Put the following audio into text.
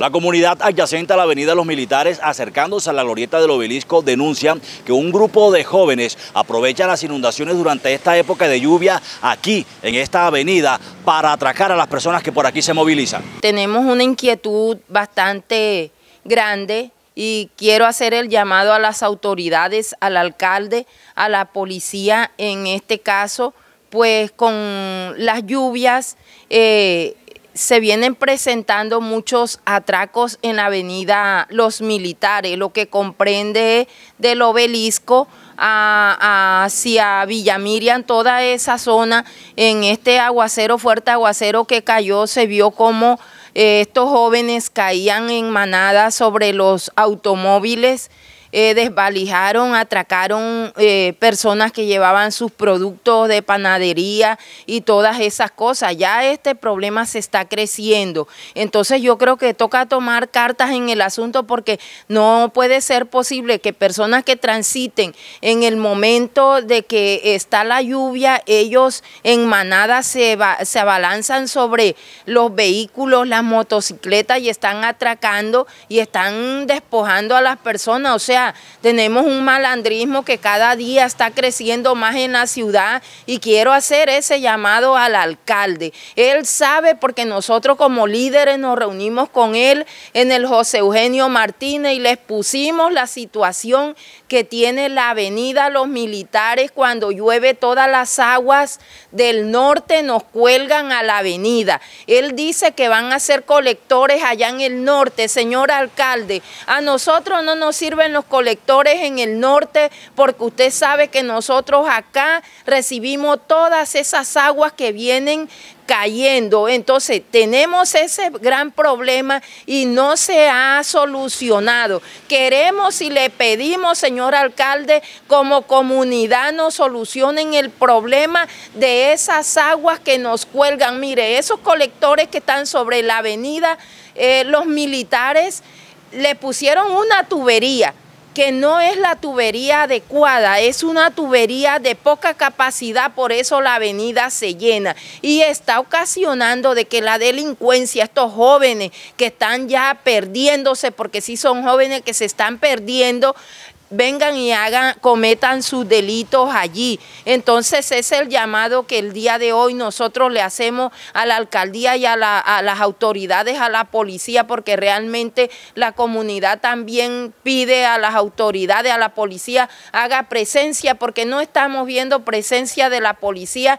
La comunidad adyacente a la Avenida de los Militares, acercándose a la lorieta del obelisco, denuncia que un grupo de jóvenes aprovecha las inundaciones durante esta época de lluvia aquí, en esta avenida, para atracar a las personas que por aquí se movilizan. Tenemos una inquietud bastante grande y quiero hacer el llamado a las autoridades, al alcalde, a la policía en este caso, pues con las lluvias eh, se vienen presentando muchos atracos en la avenida Los Militares, lo que comprende del obelisco hacia Villa toda esa zona, en este aguacero, fuerte aguacero que cayó, se vio como eh, estos jóvenes caían en manada sobre los automóviles. Eh, desvalijaron, atracaron eh, personas que llevaban sus productos de panadería y todas esas cosas. Ya este problema se está creciendo. Entonces yo creo que toca tomar cartas en el asunto porque no puede ser posible que personas que transiten en el momento de que está la lluvia, ellos en manada se, se abalanzan sobre los vehículos, las motocicletas y están atracando y están despojando a las personas. O sea, tenemos un malandrismo que cada día está creciendo más en la ciudad y quiero hacer ese llamado al alcalde. Él sabe porque nosotros como líderes nos reunimos con él en el José Eugenio Martínez y les pusimos la situación que tiene la avenida Los Militares cuando llueve todas las aguas del norte nos cuelgan a la avenida. Él dice que van a ser colectores allá en el norte, señor alcalde. A nosotros no nos sirven los colectores en el norte, porque usted sabe que nosotros acá recibimos todas esas aguas que vienen cayendo. Entonces, tenemos ese gran problema y no se ha solucionado. Queremos y le pedimos, señor alcalde, como comunidad nos solucionen el problema de esas aguas que nos cuelgan. Mire, esos colectores que están sobre la avenida, eh, los militares le pusieron una tubería que no es la tubería adecuada, es una tubería de poca capacidad, por eso la avenida se llena y está ocasionando de que la delincuencia, estos jóvenes que están ya perdiéndose, porque sí son jóvenes que se están perdiendo, vengan y hagan, cometan sus delitos allí. Entonces es el llamado que el día de hoy nosotros le hacemos a la alcaldía y a, a las autoridades, a la policía, porque realmente la comunidad también pide a las autoridades, a la policía, haga presencia, porque no estamos viendo presencia de la policía.